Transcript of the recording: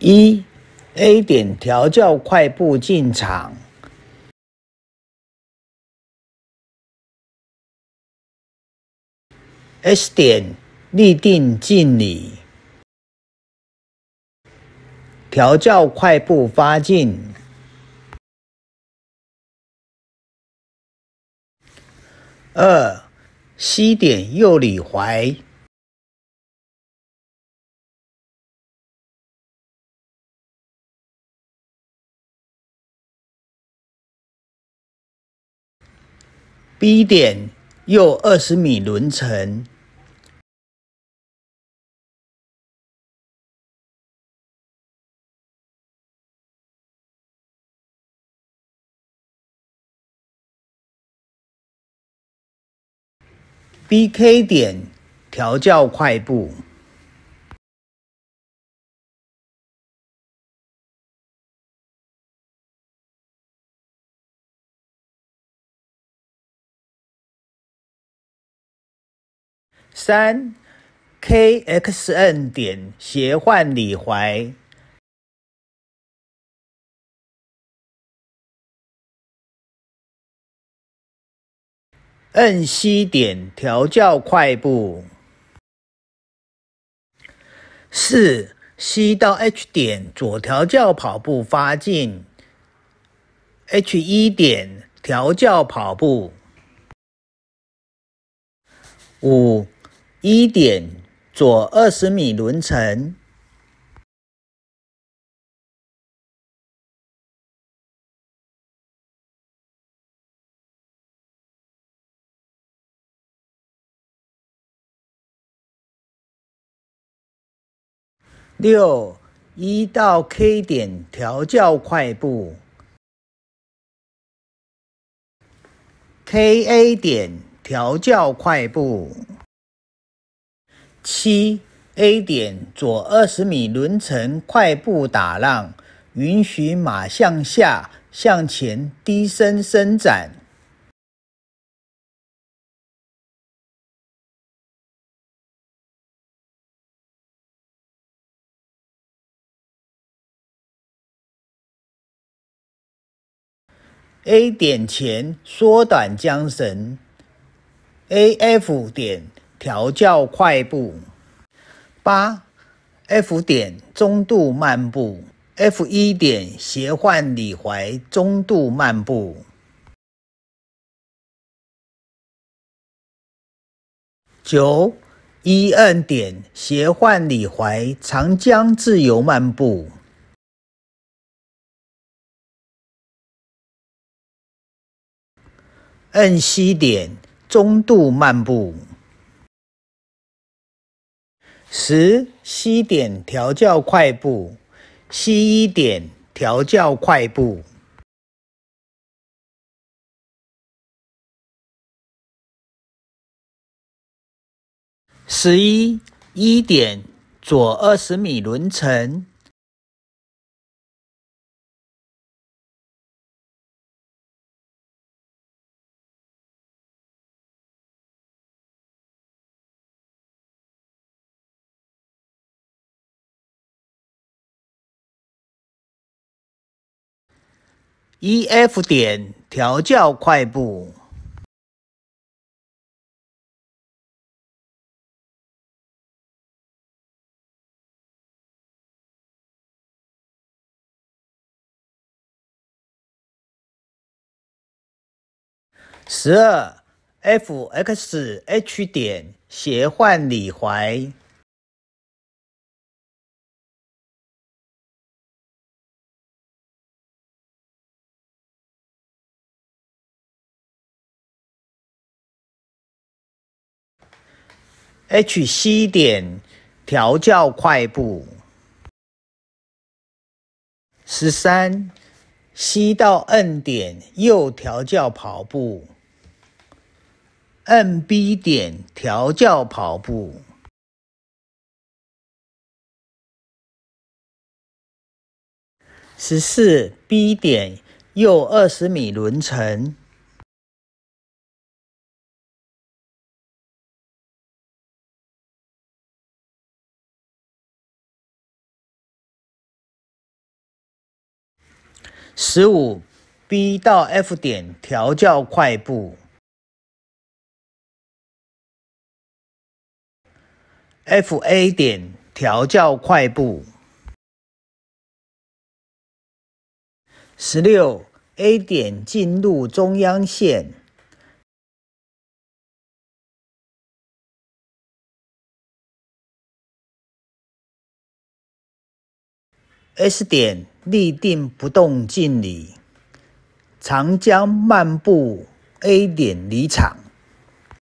一，A 点调教快步进场，S 点立定敬礼，调教快步发劲。二，C 点右里踝。B 点右二十米轮程，BK 点调教快步。三 k x n 点斜换里怀 n c 点调教快步。四 c 到 h 点左调教跑步发劲。h 一点调教跑步。五。一点左二十米轮程，六一到 K 点调教快步，KA 点调教快步。七 A 点左二十米，轮程快步打浪，允许马向下、向前低声伸展。A 点前缩短缰绳。A F 点。调教快步，八 F 点中度漫步，F 一点斜换里怀中度漫步，九一摁点斜换里怀长江自由漫步，摁西点中度漫步。十西点调教快步，西一点调教快步，十一一点左二十米轮程。e f 点调教快步，十二 f x h 点斜换里怀。H C 点调教快步，十三 C 到 N 点右调教跑步，N B 点调教跑步，十四 B 点右二十米轮程。十五，B 到 F 点调教快步，F A 点调教快步。十六，A 点进入中央线，S 点。立定不动敬礼，长江漫步 A 点离场。